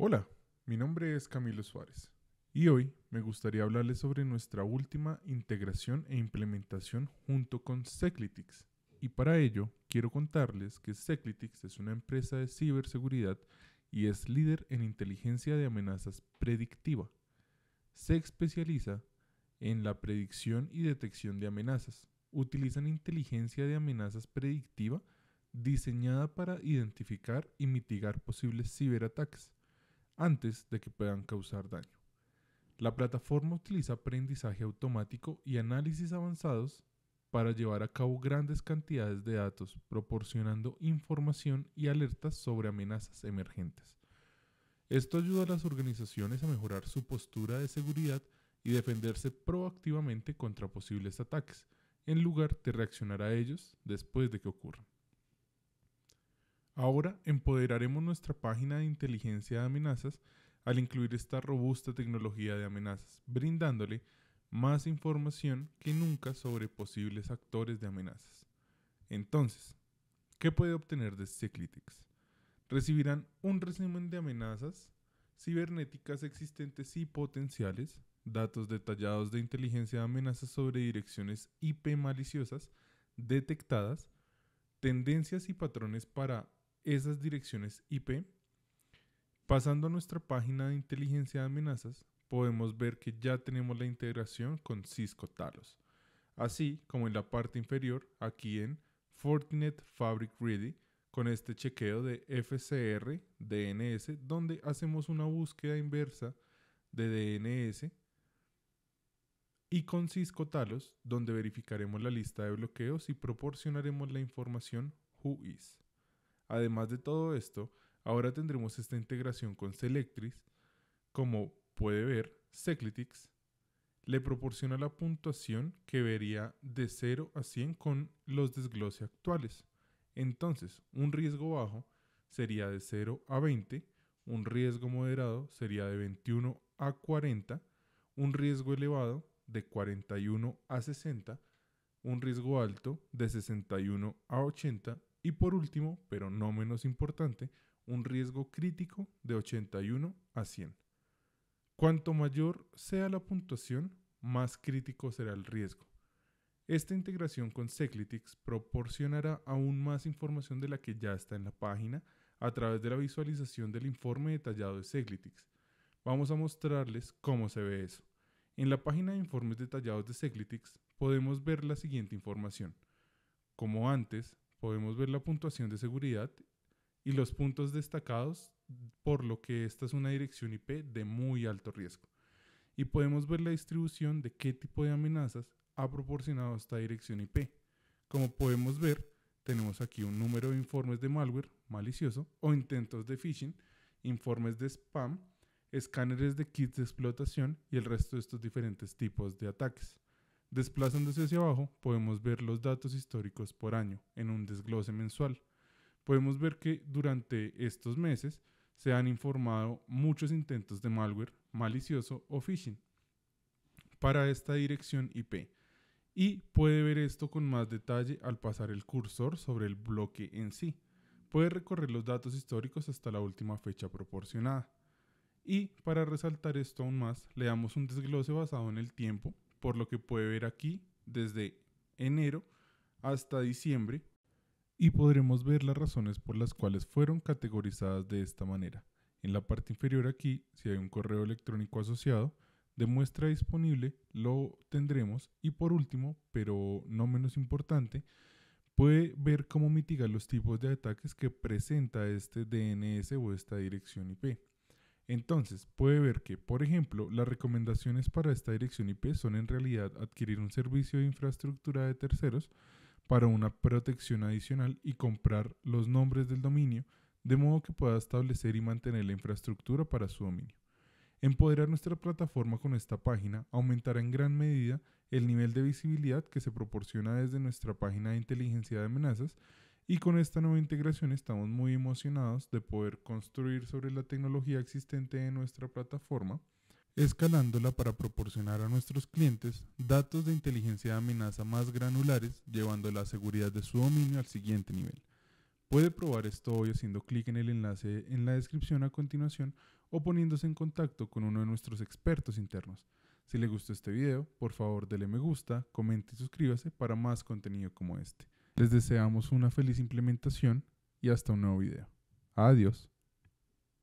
Hola, mi nombre es Camilo Suárez y hoy me gustaría hablarles sobre nuestra última integración e implementación junto con Seclitics. Y para ello quiero contarles que Seclitics es una empresa de ciberseguridad y es líder en inteligencia de amenazas predictiva. Se especializa en la predicción y detección de amenazas. Utilizan inteligencia de amenazas predictiva diseñada para identificar y mitigar posibles ciberataques antes de que puedan causar daño. La plataforma utiliza aprendizaje automático y análisis avanzados para llevar a cabo grandes cantidades de datos, proporcionando información y alertas sobre amenazas emergentes. Esto ayuda a las organizaciones a mejorar su postura de seguridad y defenderse proactivamente contra posibles ataques, en lugar de reaccionar a ellos después de que ocurran. Ahora empoderaremos nuestra página de inteligencia de amenazas al incluir esta robusta tecnología de amenazas, brindándole más información que nunca sobre posibles actores de amenazas. Entonces, ¿qué puede obtener de Ceclitex? Recibirán un resumen de amenazas cibernéticas existentes y potenciales, datos detallados de inteligencia de amenazas sobre direcciones IP maliciosas detectadas, tendencias y patrones para esas direcciones IP. Pasando a nuestra página de inteligencia de amenazas, podemos ver que ya tenemos la integración con Cisco Talos, así como en la parte inferior, aquí en Fortinet Fabric Ready, con este chequeo de FCR DNS, donde hacemos una búsqueda inversa de DNS, y con Cisco Talos, donde verificaremos la lista de bloqueos y proporcionaremos la información Whois. Además de todo esto, ahora tendremos esta integración con Selectris. Como puede ver, Seclitix le proporciona la puntuación que vería de 0 a 100 con los desgloses actuales. Entonces, un riesgo bajo sería de 0 a 20, un riesgo moderado sería de 21 a 40, un riesgo elevado de 41 a 60, un riesgo alto de 61 a 80 y por último, pero no menos importante, un riesgo crítico de 81 a 100. Cuanto mayor sea la puntuación, más crítico será el riesgo. Esta integración con Seclytics proporcionará aún más información de la que ya está en la página a través de la visualización del informe detallado de Seclytics. Vamos a mostrarles cómo se ve eso. En la página de informes detallados de Seclytics podemos ver la siguiente información. Como antes, podemos ver la puntuación de seguridad y los puntos destacados, por lo que esta es una dirección IP de muy alto riesgo. Y podemos ver la distribución de qué tipo de amenazas ha proporcionado esta dirección IP. Como podemos ver, tenemos aquí un número de informes de malware malicioso o intentos de phishing, informes de spam, escáneres de kits de explotación y el resto de estos diferentes tipos de ataques. Desplazándose hacia abajo, podemos ver los datos históricos por año en un desglose mensual. Podemos ver que durante estos meses se han informado muchos intentos de malware malicioso o phishing para esta dirección IP y puede ver esto con más detalle al pasar el cursor sobre el bloque en sí. Puede recorrer los datos históricos hasta la última fecha proporcionada. Y para resaltar esto aún más, le damos un desglose basado en el tiempo por lo que puede ver aquí desde enero hasta diciembre y podremos ver las razones por las cuales fueron categorizadas de esta manera. En la parte inferior aquí, si hay un correo electrónico asociado, de muestra disponible lo tendremos y por último, pero no menos importante, puede ver cómo mitigar los tipos de ataques que presenta este DNS o esta dirección IP. Entonces, puede ver que, por ejemplo, las recomendaciones para esta dirección IP son en realidad adquirir un servicio de infraestructura de terceros para una protección adicional y comprar los nombres del dominio, de modo que pueda establecer y mantener la infraestructura para su dominio. Empoderar nuestra plataforma con esta página aumentará en gran medida el nivel de visibilidad que se proporciona desde nuestra página de inteligencia de amenazas y con esta nueva integración estamos muy emocionados de poder construir sobre la tecnología existente en nuestra plataforma, escalándola para proporcionar a nuestros clientes datos de inteligencia de amenaza más granulares, llevando la seguridad de su dominio al siguiente nivel. Puede probar esto hoy haciendo clic en el enlace en la descripción a continuación o poniéndose en contacto con uno de nuestros expertos internos. Si le gustó este video, por favor dele me gusta, comente y suscríbase para más contenido como este. Les deseamos una feliz implementación y hasta un nuevo video. Adiós.